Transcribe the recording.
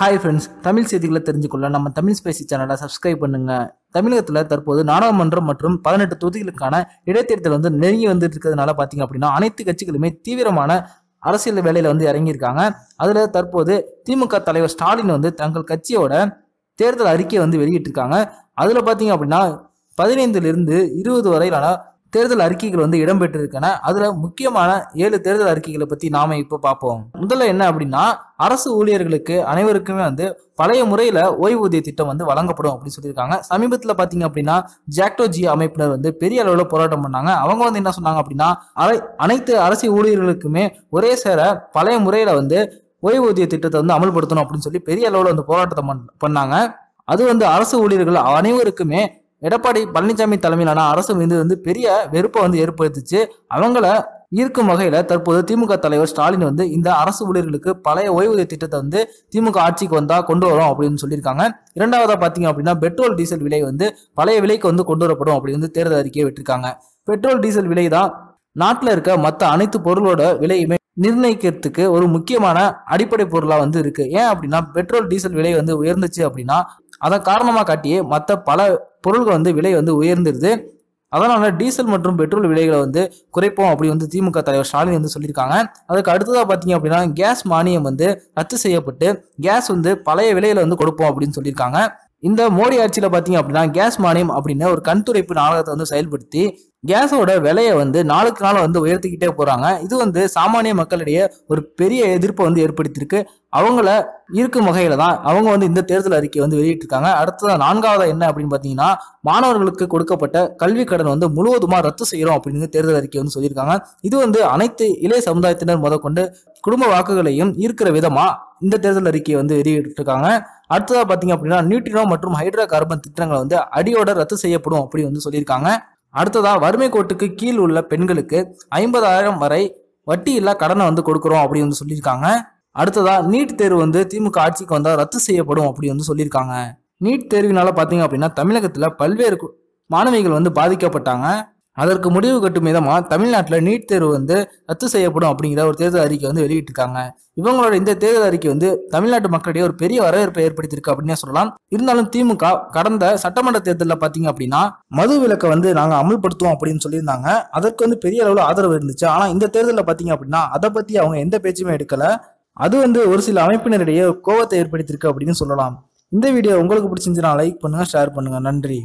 hi friends Tamil செய்திகளை தெரிஞ்சுக்கொள்ள நம்ம Tamil Spacey சேனலை சப்ஸ்கிரைப் பண்ணுங்க தமிழகத்தில் தற்போது நாடாளுமன்றம் மற்றும் பதினெட்டு தொகுதிகளுக்கான இடைத்தேர்தல் வந்து நெருங்கி வந்துட்டு இருக்கிறதுனால பார்த்தீங்க அப்படின்னா அனைத்து கட்சிகளுமே தீவிரமான அரசியல் வேலையில் வந்து இறங்கியிருக்காங்க அதில் தற்போது திமுக தலைவர் ஸ்டாலின் வந்து தங்கள் கட்சியோட தேர்தல் அறிக்கையை வந்து வெளியிட்டிருக்காங்க அதில் பார்த்தீங்க அப்படின்னா பதினைந்துலேருந்து இருபது வரையிலான தேர்தல் அறிக்கைகள் வந்து இடம்பெற்றிருக்கன அதுல முக்கியமான ஏழு தேர்தல் அறிக்கைகளை பத்தி நாம இப்போ பார்ப்போம் முதல்ல என்ன அப்படின்னா அரசு ஊழியர்களுக்கு அனைவருக்குமே வந்து பழைய முறையில ஓய்வூதிய திட்டம் வந்து வழங்கப்படும் அப்படின்னு சொல்லியிருக்காங்க சமீபத்தில் பாத்தீங்க அப்படின்னா ஜாக்டோ ஜி அமைப்பினர் வந்து பெரிய அளவில் போராட்டம் பண்ணாங்க அவங்க வந்து என்ன சொன்னாங்க அப்படின்னா அனைத்து அரசு ஊழியர்களுக்குமே ஒரே சேர பழைய முறையில வந்து ஓய்வூதிய திட்டத்தை வந்து அமல்படுத்தணும் அப்படின்னு சொல்லி பெரிய அளவில் வந்து போராட்டத்தை பண்ணாங்க அது வந்து அரசு ஊழியர்கள் அனைவருக்குமே எடப்பாடி பழனிசாமி தலைமையிலான அரசு மீது வந்து பெரிய வெறுப்பை வந்து ஏற்படுத்திச்சு அவங்கள ஈர்க்கும் வகையில் தற்போது திமுக தலைவர் ஸ்டாலின் வந்து இந்த அரசு ஊழியர்களுக்கு பழைய ஓய்வூதிய திட்டத்தை வந்து திமுக ஆட்சிக்கு வந்தால் கொண்டு வரும் அப்படின்னு சொல்லியிருக்காங்க இரண்டாவதாக பார்த்தீங்க அப்படின்னா பெட்ரோல் டீசல் விலை வந்து பழைய விலைக்கு வந்து கொண்டு வரப்படும் அப்படின்னு வந்து தேர்தல் அறிக்கையை விட்டுருக்காங்க பெட்ரோல் டீசல் விலை தான் நாட்டில் இருக்க மற்ற அனைத்து பொருளோட விலையுமே நிர்ணயிக்கிறதுக்கு ஒரு முக்கியமான அடிப்படை பொருளாக வந்து இருக்குது ஏன் அப்படின்னா பெட்ரோல் டீசல் விலை வந்து உயர்ந்துச்சு அப்படின்னா அதன் காரணமாக காட்டியே மற்ற பல பொருள்கள் வந்து விலை வந்து உயர்ந்துருது அதனால் டீசல் மற்றும் பெட்ரோல் விலைகளை வந்து குறைப்போம் அப்படி வந்து திமுக தலைவர் ஸ்டாலின் வந்து சொல்லியிருக்காங்க அதுக்கு அடுத்ததாக பார்த்தீங்க அப்படின்னா கேஸ் மானியம் வந்து ரத்து செய்யப்பட்டு கேஸ் வந்து பழைய விலையில் வந்து கொடுப்போம் அப்படின்னு சொல்லியிருக்காங்க இந்த மோடி ஆட்சியில் பார்த்தீங்க அப்படின்னா கேஸ் மானியம் அப்படின்னு ஒரு கண்துடைப்பு நாடகத்தை வந்து செயல்படுத்தி கேஸோட விலையை வந்து நாளுக்கு நாள் வந்து உயர்த்திக்கிட்டே போகிறாங்க இது வந்து சாமானிய மக்களிடையே ஒரு பெரிய எதிர்ப்பை வந்து ஏற்படுத்தியிருக்கு அவங்கள இருக்கும் வகையில் தான் அவங்க வந்து இந்த தேர்தல் அறிக்கையை வந்து வெளியிட்டிருக்காங்க அடுத்தது நான்காவது என்ன அப்படின்னு பார்த்தீங்கன்னா மாணவர்களுக்கு கொடுக்கப்பட்ட கல்வி கடன் வந்து முழுவதுமாக ரத்து செய்கிறோம் அப்படின்னு தேர்தல் அறிக்கை வந்து சொல்லியிருக்காங்க இது வந்து அனைத்து இளைய சமுதாயத்தினர் முதற்கொண்டு குடும்ப வாக்குகளையும் ஈர்க்கிற விதமாக இந்த தேர்தல் அறிக்கையை வந்து வெளியிட்டிருக்காங்க அடுத்ததாக பார்த்தீங்க அப்படின்னா நியூட்ரினோ மற்றும் ஹைட்ரோ கார்பன் திட்டங்களை வந்து அடியோட ரத்து செய்யப்படும் அப்படி வந்து சொல்லியிருக்காங்க அடுத்ததாக வறுமை கோட்டுக்கு கீழ் உள்ள பெண்களுக்கு ஐம்பதாயிரம் வரை வட்டி இல்லா கடனை வந்து கொடுக்குறோம் அப்படி வந்து சொல்லியிருக்காங்க அடுத்ததா நீட் தேர்வு வந்து திமுக ஆட்சிக்கு வந்தால் ரத்து செய்யப்படும் அப்படி வந்து சொல்லியிருக்காங்க நீட் தேர்வினால பார்த்தீங்க அப்படின்னா தமிழகத்தில் பல்வேறு மாணவிகள் வந்து பாதிக்கப்பட்டாங்க அதற்கு முடிவு கட்டும் விதமாக தமிழ்நாட்டில் நீட் தேர்வு வந்து ரத்து செய்யப்படும் அப்படிங்கிற ஒரு தேர்தல் அறிக்கை வந்து வெளியிட்டிருக்காங்க இவங்களோட இந்த தேர்தல் அறிக்கை வந்து தமிழ்நாட்டு மக்களிடையே ஒரு பெரிய வரவேற்பை ஏற்படுத்தியிருக்கு அப்படின்னு சொல்லலாம் இருந்தாலும் திமுக கடந்த சட்டமன்ற தேர்தலில் பார்த்தீங்க அப்படின்னா மது விலக்கை வந்து நாங்கள் அமல்படுத்துவோம் அப்படின்னு சொல்லியிருந்தாங்க அதற்கு வந்து பெரிய அளவில் ஆதரவு இருந்துச்சு ஆனால் இந்த தேர்தலில் பார்த்தீங்க அப்படின்னா அதை பற்றி அவங்க எந்த பேச்சுமே எடுக்கலை அது வந்து ஒரு சில அமைப்பினரிடையே கோவத்தை ஏற்படுத்தியிருக்கு அப்படின்னு சொல்லலாம் இந்த வீடியோ உங்களுக்கு பிடிச்சிருந்துச்சுன்னா லைக் பண்ணுங்கள் ஷேர் பண்ணுங்கள் நன்றி